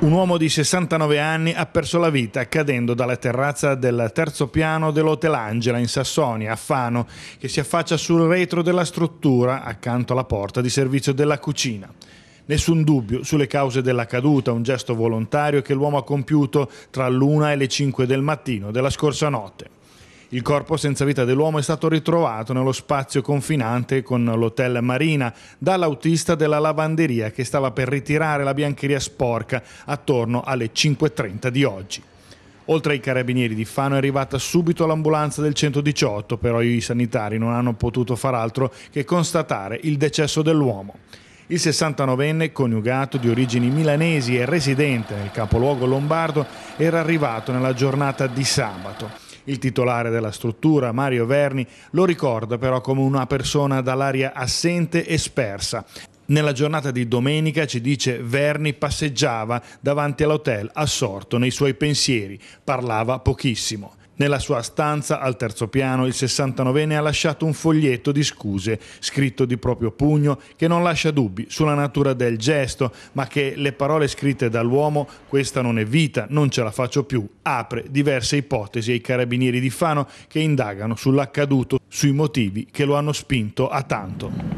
Un uomo di 69 anni ha perso la vita cadendo dalla terrazza del terzo piano dell'Hotel Angela in Sassonia, a Fano, che si affaccia sul retro della struttura accanto alla porta di servizio della cucina. Nessun dubbio sulle cause della caduta, un gesto volontario che l'uomo ha compiuto tra l'una e le 5 del mattino della scorsa notte. Il corpo senza vita dell'uomo è stato ritrovato nello spazio confinante con l'hotel Marina dall'autista della lavanderia che stava per ritirare la biancheria sporca attorno alle 5.30 di oggi. Oltre ai carabinieri di Fano è arrivata subito l'ambulanza del 118, però i sanitari non hanno potuto far altro che constatare il decesso dell'uomo. Il 69enne, coniugato di origini milanesi e residente nel capoluogo lombardo, era arrivato nella giornata di sabato. Il titolare della struttura, Mario Verni, lo ricorda però come una persona dall'aria assente e spersa. Nella giornata di domenica, ci dice, Verni passeggiava davanti all'hotel, assorto nei suoi pensieri, parlava pochissimo. Nella sua stanza al terzo piano il 69enne ha lasciato un foglietto di scuse, scritto di proprio pugno, che non lascia dubbi sulla natura del gesto, ma che le parole scritte dall'uomo, questa non è vita, non ce la faccio più, apre diverse ipotesi ai carabinieri di Fano che indagano sull'accaduto, sui motivi che lo hanno spinto a tanto.